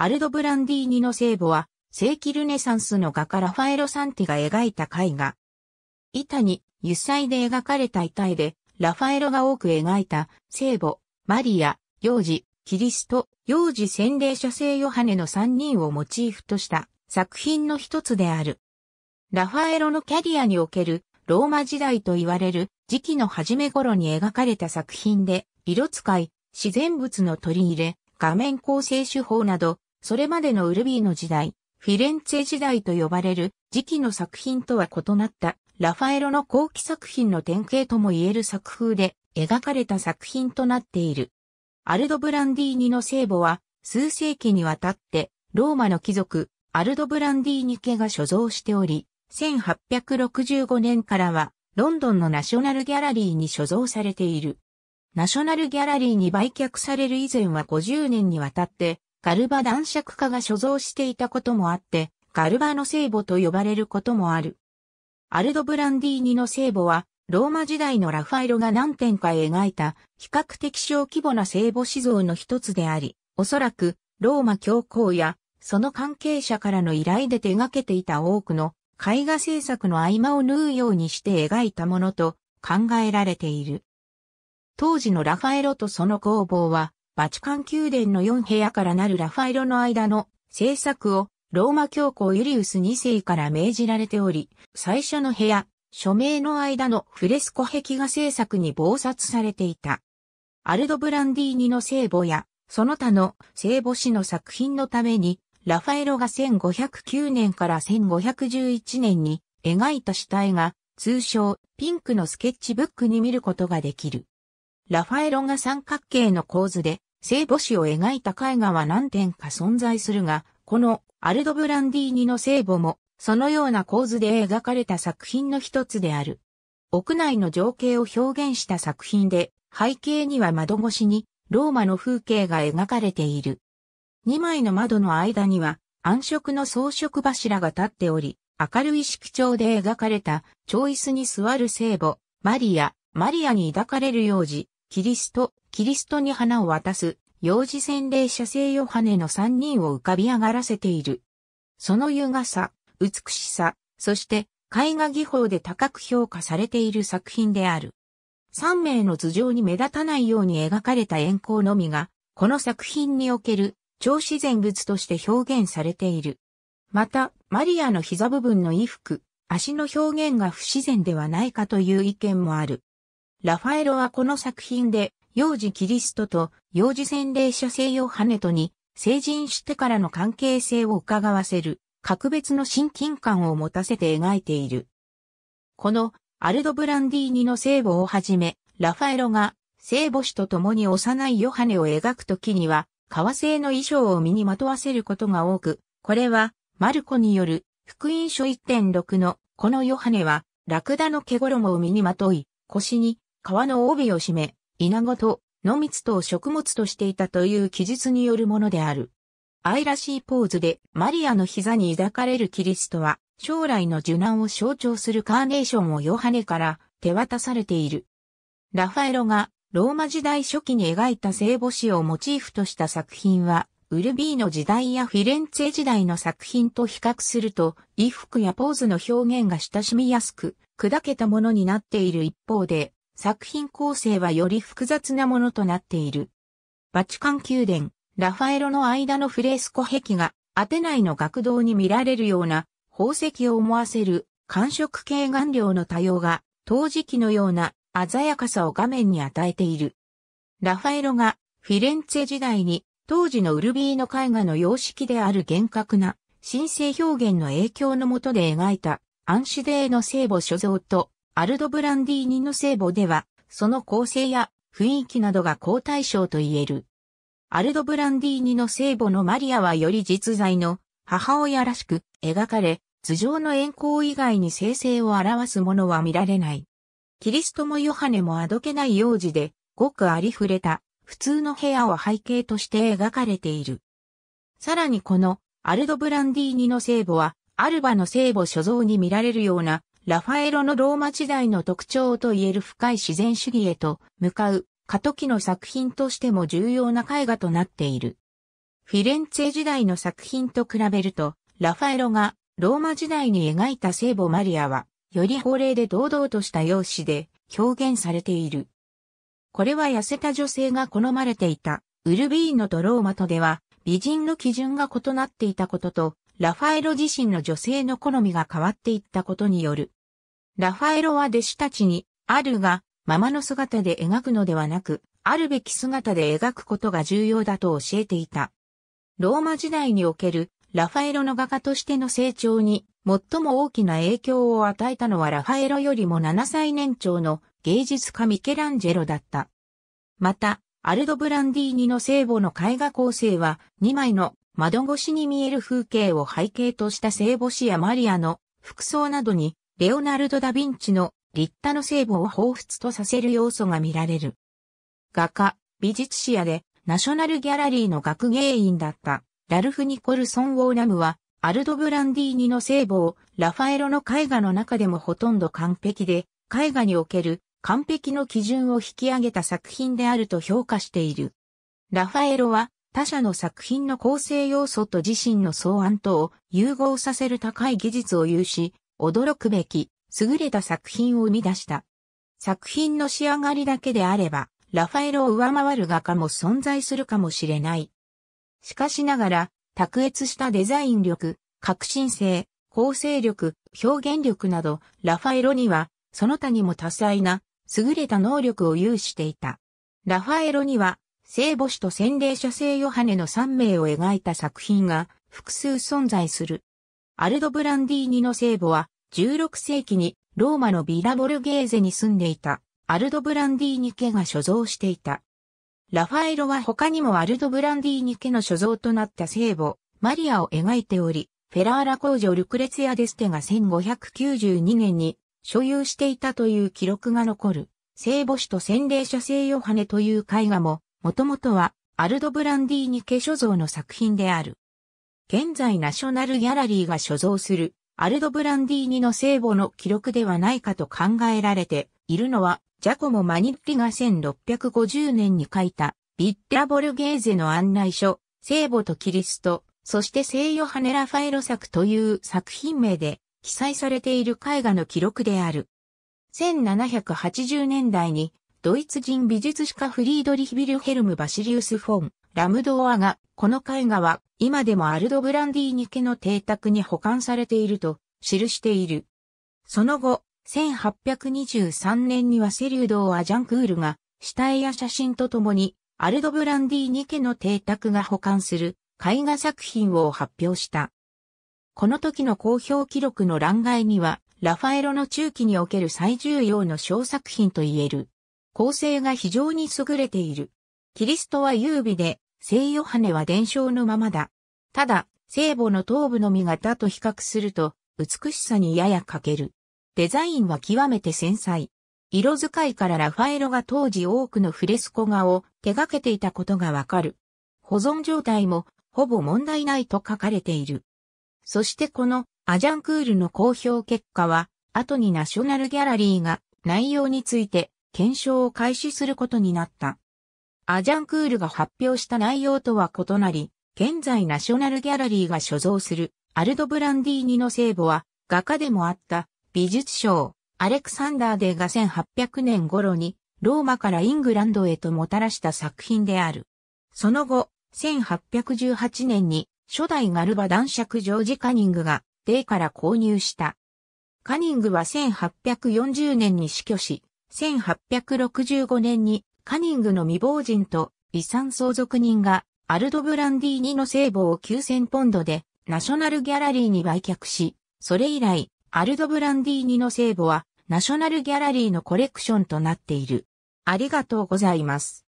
アルド・ブランディーニの聖母は、世紀ルネサンスの画家ラファエロ・サンティが描いた絵画。板に油彩で描かれた遺体で、ラファエロが多く描いた聖母、マリア、幼児、キリスト、幼児洗礼者聖ヨハネの3人をモチーフとした作品の一つである。ラファエロのキャリアにおけるローマ時代と言われる時期の初め頃に描かれた作品で、色使い、自然物の取り入れ、画面構成手法など、それまでのウルビーの時代、フィレンツェ時代と呼ばれる時期の作品とは異なったラファエロの後期作品の典型とも言える作風で描かれた作品となっている。アルド・ブランディーニの聖母は数世紀にわたってローマの貴族アルド・ブランディーニ家が所蔵しており、1865年からはロンドンのナショナルギャラリーに所蔵されている。ナショナルギャラリーに売却される以前は50年にわたってガルバ男爵家が所蔵していたこともあって、ガルバの聖母と呼ばれることもある。アルド・ブランディーニの聖母は、ローマ時代のラファエロが何点か描いた、比較的小規模な聖母史像の一つであり、おそらく、ローマ教皇や、その関係者からの依頼で手掛けていた多くの、絵画制作の合間を縫うようにして描いたものと考えられている。当時のラファエロとその工房は、バチカン宮殿の4部屋からなるラファエロの間の制作をローマ教皇ユリウス2世から命じられており、最初の部屋、署名の間のフレスコ壁画制作に謀殺されていた。アルド・ブランディーニの聖母や、その他の聖母子の作品のために、ラファエロが1509年から1511年に描いた死体が、通称ピンクのスケッチブックに見ることができる。ラファエロが三角形の構図で、聖母子を描いた絵画は何点か存在するが、このアルドブランディーニの聖母も、そのような構図で描かれた作品の一つである。屋内の情景を表現した作品で、背景には窓越しにローマの風景が描かれている。二枚の窓の間には暗色の装飾柱が立っており、明るい色調で描かれた、超椅子に座る聖母、マリア、マリアに抱かれる幼児、キリスト、キリストに花を渡す、幼児洗礼者聖ヨハネの三人を浮かび上がらせている。その優雅さ、美しさ、そして絵画技法で高く評価されている作品である。三名の頭上に目立たないように描かれた円光のみが、この作品における超自然物として表現されている。また、マリアの膝部分の衣服、足の表現が不自然ではないかという意見もある。ラファエロはこの作品で幼児キリストと幼児洗礼者聖ヨハネとに、成人してからの関係性を伺わせる、格別の親近感を持たせて描いている。この、アルド・ブランディーニの聖母をはじめ、ラファエロが聖母子と共に幼いヨハネを描くときには、革製の衣装を身にまとわせることが多く、これは、マルコによる、福音書1.6の、このヨハネは、ラクダの毛衣を身にまとい、腰に、革の帯を締め、稲ごと野蜜とを食物としていたという記述によるものである。愛らしいポーズでマリアの膝に抱かれるキリストは将来の受難を象徴するカーネーションをヨハネから手渡されている。ラファエロがローマ時代初期に描いた聖母子をモチーフとした作品はウルビーの時代やフィレンツェ時代の作品と比較すると衣服やポーズの表現が親しみやすく砕けたものになっている一方で作品構成はより複雑なものとなっている。バチカン宮殿、ラファエロの間のフレスコ壁が、アテナイの学童に見られるような、宝石を思わせる、寒色系顔料の多様が、陶磁器のような鮮やかさを画面に与えている。ラファエロが、フィレンツェ時代に、当時のウルビーの絵画の様式である厳格な、神聖表現の影響のもとで描いた、アンシデーの聖母所蔵と、アルドブランディーニの聖母では、その構成や雰囲気などが好対象と言える。アルドブランディーニの聖母のマリアはより実在の母親らしく描かれ、頭上の円光以外に生成を表すものは見られない。キリストもヨハネもあどけない幼児で、ごくありふれた、普通の部屋を背景として描かれている。さらにこの、アルドブランディーニの聖母は、アルバの聖母所蔵に見られるような、ラファエロのローマ時代の特徴といえる深い自然主義へと向かう過渡期の作品としても重要な絵画となっている。フィレンツェ時代の作品と比べると、ラファエロがローマ時代に描いた聖母マリアは、より法令で堂々とした容姿で表現されている。これは痩せた女性が好まれていた、ウルビーノとローマとでは、美人の基準が異なっていたことと、ラファエロ自身の女性の好みが変わっていったことによるラファエロは弟子たちに、あるが、ままの姿で描くのではなく、あるべき姿で描くことが重要だと教えていた。ローマ時代におけるラファエロの画家としての成長に最も大きな影響を与えたのはラファエロよりも7歳年長の芸術家ミケランジェロだった。また、アルド・ブランディーニの聖母の絵画構成は2枚の窓越しに見える風景を背景とした聖母子やマリアの服装などにレオナルド・ダ・ヴィンチの立派の聖母を彷彿とさせる要素が見られる。画家、美術史屋で、ナショナルギャラリーの学芸員だった、ラルフ・ニコルソン・ウォーナムは、アルド・ブランディーニの聖母を、ラファエロの絵画の中でもほとんど完璧で、絵画における完璧の基準を引き上げた作品であると評価している。ラファエロは他者の作品の構成要素と自身の草案とを融合させる高い技術を有し、驚くべき、優れた作品を生み出した。作品の仕上がりだけであれば、ラファエロを上回る画家も存在するかもしれない。しかしながら、卓越したデザイン力、革新性、構成力、表現力など、ラファエロには、その他にも多彩な、優れた能力を有していた。ラファエロには、聖母子と洗礼者聖ヨハネの3名を描いた作品が複数存在する。アルドブランディーニの聖母は、16世紀にローマのビラボルゲーゼに住んでいた、アルドブランディーニ家が所蔵していた。ラファエロは他にもアルドブランディーニ家の所蔵となった聖母、マリアを描いており、フェラーラ工場ルクレツヤ・デステが1592年に所有していたという記録が残る、聖母子と洗礼者聖ヨハネという絵画も、もともとはアルドブランディーニ家所蔵の作品である。現在ナショナルギャラリーが所蔵するアルド・ブランディーニの聖母の記録ではないかと考えられているのは、ジャコモ・マニッリが1650年に書いた、ビッテラ・ボルゲーゼの案内書、聖母とキリスト、そして聖ヨハネ・ラファエロ作という作品名で記載されている絵画の記録である。1780年代にドイツ人美術史家フリードリヒ・ビルヘルム・バシリウス・フォン、ラムドーアが、この絵画は、今でもアルド・ブランディーニ家の邸宅に保管されていると、記している。その後、1823年にはセリュードーア・ジャンクールが、下絵や写真とともに、アルド・ブランディーニ家の邸宅が保管する、絵画作品を発表した。この時の公表記録の欄外には、ラファエロの中期における最重要の小作品と言える、構成が非常に優れている。キリストは優美で、聖ヨハネは伝承のままだ。ただ、聖母の頭部の身型と比較すると、美しさにやや欠ける。デザインは極めて繊細。色使いからラファエロが当時多くのフレスコ画を手掛けていたことがわかる。保存状態もほぼ問題ないと書かれている。そしてこのアジャンクールの公表結果は、後にナショナルギャラリーが内容について検証を開始することになった。アジャンクールが発表した内容とは異なり、現在ナショナルギャラリーが所蔵するアルド・ブランディーニの聖母は画家でもあった美術賞アレクサンダーデが1800年頃にローマからイングランドへともたらした作品である。その後、1818年に初代ガルバ男爵ジョージ・カニングがデイから購入した。カニングは1840年に死去し、1865年にカニングの未亡人と遺産相続人がアルドブランディーニの聖母を9000ポンドでナショナルギャラリーに売却し、それ以来アルドブランディーニの聖母はナショナルギャラリーのコレクションとなっている。ありがとうございます。